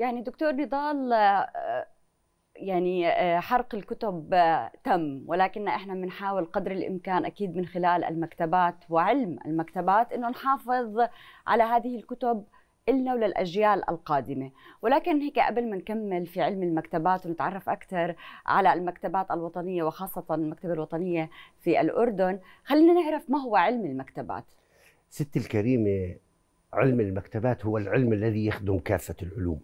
يعني دكتور نضال آه، يعني آه، حرق الكتب آه، تم ولكن احنا بنحاول قدر الامكان اكيد من خلال المكتبات وعلم المكتبات انه نحافظ على هذه الكتب إلنا وللأجيال القادمة ولكن هيك قبل ما نكمل في علم المكتبات ونتعرف أكثر على المكتبات الوطنية وخاصة المكتبة الوطنية في الأردن خلينا نعرف ما هو علم المكتبات ستي الكريمة علم المكتبات هو العلم الذي يخدم كافة العلوم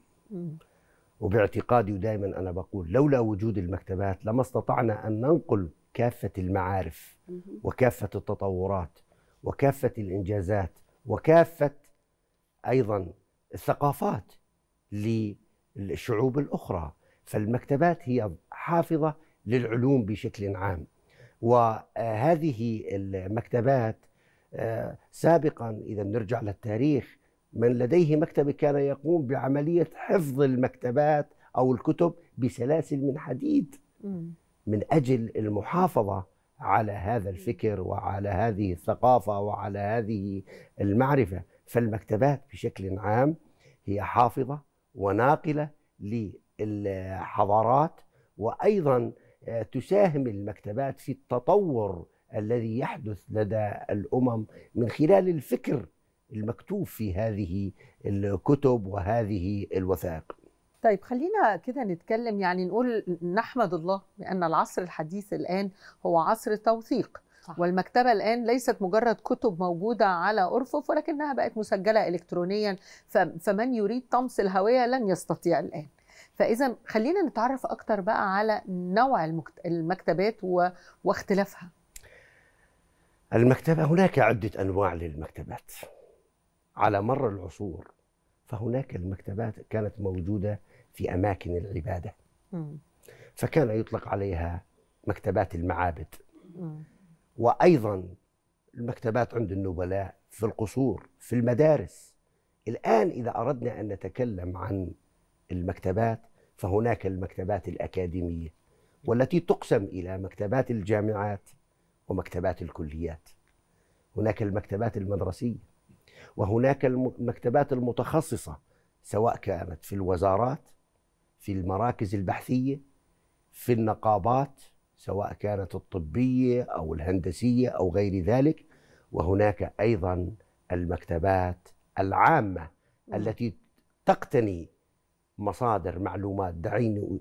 وباعتقادي ودائما انا بقول لولا وجود المكتبات لما استطعنا ان ننقل كافه المعارف وكافه التطورات وكافه الانجازات وكافه ايضا الثقافات للشعوب الاخرى فالمكتبات هي حافظه للعلوم بشكل عام وهذه المكتبات آه، سابقا اذا بنرجع للتاريخ من لديه مكتبة كان يقوم بعملية حفظ المكتبات أو الكتب بسلاسل من حديد من أجل المحافظة على هذا الفكر وعلى هذه الثقافة وعلى هذه المعرفة فالمكتبات بشكل عام هي حافظة وناقلة للحضارات وأيضا آه، تساهم المكتبات في التطور الذي يحدث لدى الأمم من خلال الفكر المكتوب في هذه الكتب وهذه الوثائق طيب خلينا كده نتكلم يعني نقول نحمد الله بأن العصر الحديث الآن هو عصر التوثيق صح. والمكتبة الآن ليست مجرد كتب موجودة على أرفف ولكنها بقت مسجلة إلكترونيا فمن يريد طمس الهوية لن يستطيع الآن فإذا خلينا نتعرف أكتر بقى على نوع المكتبات واختلافها المكتبة هناك عدة أنواع للمكتبات على مر العصور فهناك المكتبات كانت موجودة في أماكن العبادة فكان يطلق عليها مكتبات المعابد وأيضا المكتبات عند النبلاء في القصور في المدارس الآن إذا أردنا أن نتكلم عن المكتبات فهناك المكتبات الأكاديمية والتي تقسم إلى مكتبات الجامعات ومكتبات الكليات هناك المكتبات المدرسية وهناك المكتبات المتخصصه سواء كانت في الوزارات في المراكز البحثيه في النقابات سواء كانت الطبيه او الهندسيه او غير ذلك وهناك ايضا المكتبات العامه نعم. التي تقتني مصادر معلومات دعيني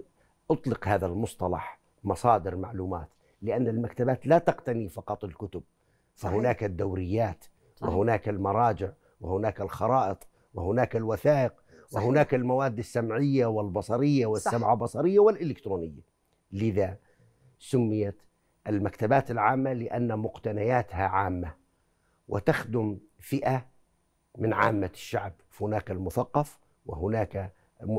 اطلق هذا المصطلح مصادر معلومات لان المكتبات لا تقتني فقط الكتب فهناك الدوريات وهناك المراجع وهناك الخرائط وهناك الوثائق صحيح. وهناك المواد السمعية والبصرية والسمعة بصرية والإلكترونية لذا سميت المكتبات العامة لأن مقتنياتها عامة وتخدم فئة من عامة الشعب هناك المثقف وهناك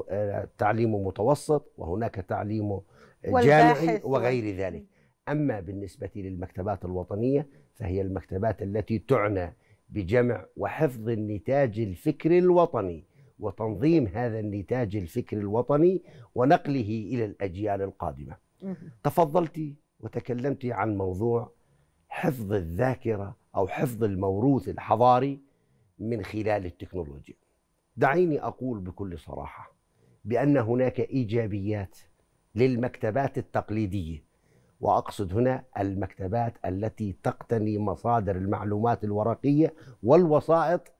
آه، تعليمه متوسط وهناك تعليمه جامعي وغير ذلك أما بالنسبة للمكتبات الوطنية فهي المكتبات التي تعنى بجمع وحفظ النتاج الفكري الوطني وتنظيم هذا النتاج الفكري الوطني ونقله الى الاجيال القادمه. تفضلت وتكلمت عن موضوع حفظ الذاكره او حفظ الموروث الحضاري من خلال التكنولوجيا. دعيني اقول بكل صراحه بان هناك ايجابيات للمكتبات التقليديه واقصد هنا المكتبات التي تقتني مصادر المعلومات الورقيه والوسائط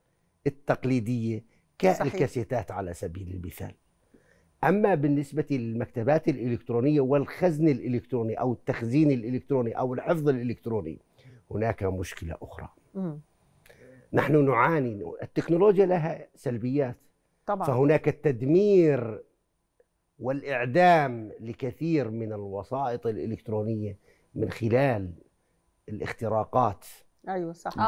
التقليديه كالكاسيتات على سبيل المثال. اما بالنسبه للمكتبات الالكترونيه والخزن الالكتروني او التخزين الالكتروني او الحفظ الالكتروني هناك مشكله اخرى. نحن نعاني التكنولوجيا لها سلبيات طبعا فهناك التدمير والاعدام لكثير من الوسائط الالكترونيه من خلال الاختراقات ايوه صح